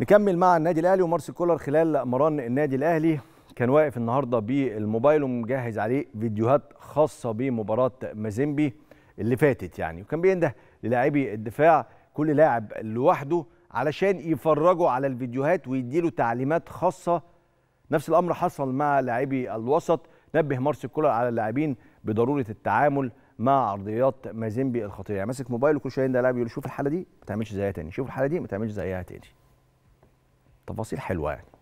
نكمل مع النادي الاهلي ومارسيل كولر خلال مران النادي الاهلي كان واقف النهارده بالموبايل ومجهز عليه فيديوهات خاصه بمباراه مازيمبي اللي فاتت يعني وكان بينده للاعبي الدفاع كل لاعب لوحده علشان يفرجوا على الفيديوهات ويديله تعليمات خاصه نفس الامر حصل مع لاعبي الوسط نبه مارسيل كولر على اللاعبين بضروره التعامل مع عرضيات مازيمبي الخطيره يعني ماسك موبايله كل شويه ينده لاعب يقول شوف الحاله دي ما تعملش زيها تاني شوف الحاله دي ما تعملش زيها تاني تفاصيل حلوه يعني